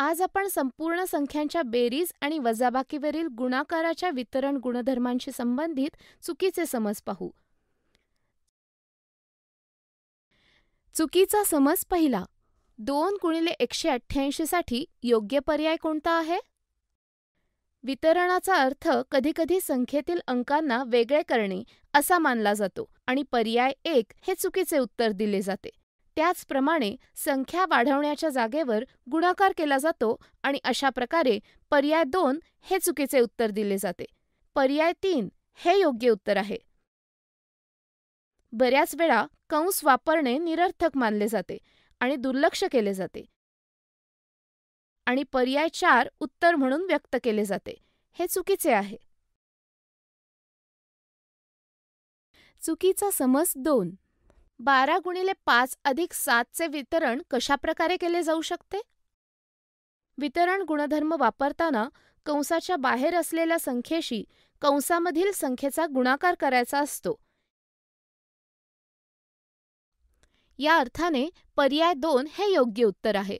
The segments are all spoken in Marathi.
आज आपण संपूर्ण संख्यांच्या बेरीज आणि वजाबाकीवरील गुणाकाराच्या वितरण गुणधर्मांशी संबंधित चुकीचे समज पाहू चुकीचा समज पहिला दोन गुणिले एकशे अठ्ठ्याऐंशी साठी योग्य पर्याय कोणता आहे वितरणाचा अर्थ कधीकधी संख्येतील अंकांना वेगळे करणे असा मानला जातो आणि पर्याय एक हे चुकीचे उत्तर दिले जाते त्याचप्रमाणे संख्या वाढवण्याच्या जागेवर गुणाकार केला जातो आणि अशा प्रकारे पर्याय दोन हे चुकीचे उत्तर दिले जाते पर्याय तीन हे योग्य उत्तर आहे बऱ्याच वेळा कंस वापरणे निरर्थक मानले जाते आणि दुर्लक्ष केले जाते आणि पर्याय चार उत्तर म्हणून व्यक्त केले जाते हे चुकीचे आहे चुकीचा समज दोन बारा गुणिले पाच अधिक सातचे वितरण कशाप्रकारे केले जाऊ शकते वितरण गुणधर्म वापरताना कंसाच्या बाहेर असलेल्या संख्येशी कंसामधील संख्येचा गुणाकार करायचा असतो या अर्थाने पर्याय दोन हे योग्य उत्तर आहे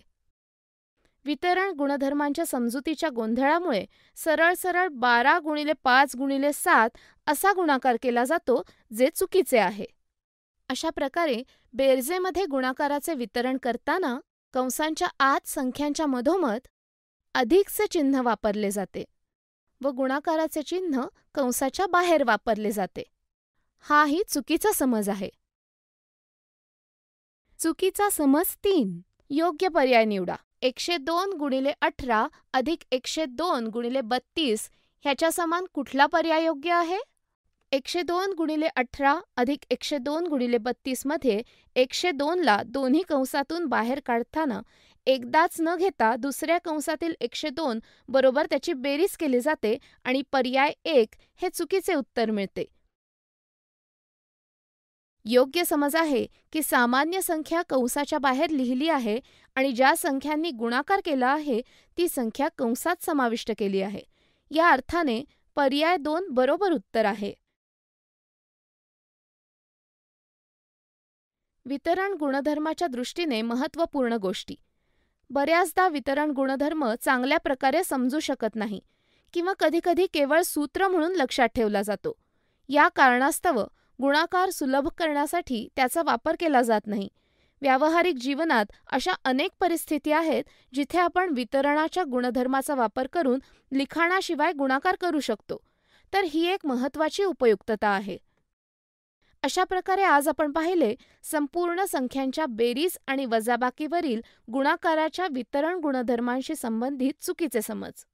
वितरण गुणधर्मांच्या समजुतीच्या गोंधळामुळे सरळ सरळ बारा गुणिले पाच गुणिले सात असा गुणाकार केला जातो जे चुकीचे आहे अशा प्रकारे बेरजेमध्ये गुणाकाराचे वितरण करताना कंसांच्या आत संख्यांच्या मधोमध अधिकचे चिन्ह वापरले जाते व गुणाकाराचे चिन्ह कंसाच्या बाहेर वापरले जाते हाही चुकीचा समज आहे चुकीचा समज तीन योग्य पर्याय निवडा एकशे दोन गुणिले अठरा अधिक एकशे दोन गुणिले बत्तीस ह्याच्या समान कुठला पर्याय योग्य आहे एकशे दोन गुणिले अठरा अधिक एकशे दोन गुणिले बत्तीसमध्ये एकशे दोनला दोन्ही कंसातून बाहेर काढताना एकदाच न घेता दुसऱ्या कंसातील एकशे दोन बरोबर त्याची बेरीज केली जाते आणि पर्याय एक हे चुकीचे उत्तर मिळते योग्य समज आहे की सामान्य संख्या कंसाच्या बाहेर लिहिली आहे आणि ज्या संख्यांनी गुणाकार केला आहे ती संख्या कंसात समाविष्ट केली आहे या अर्थाने पर्याय दोन बरोबर उत्तर आहे वितरण गुणधर्माच्या दृष्टीने महत्त्वपूर्ण गोष्टी बऱ्याचदा वितरण गुणधर्म चांगल्या प्रकारे समजू शकत नाही किंवा कधीकधी केवळ सूत्र म्हणून लक्षात ठेवला जातो या कारणास्तव गुणाकार सुलभ करण्यासाठी त्याचा वापर केला जात नाही व्यावहारिक जीवनात अशा अनेक परिस्थिती आहेत जिथे आपण वितरणाच्या गुणधर्माचा वापर करून लिखाणाशिवाय गुणाकार करू शकतो तर ही एक महत्त्वाची उपयुक्तता आहे अशा प्रकारे आज आपण पाहिले संपूर्ण संख्यांच्या बेरीज आणि वजाबाकीवरील गुणाकाराच्या वितरण गुणधर्मांशी संबंधित चुकीचे समज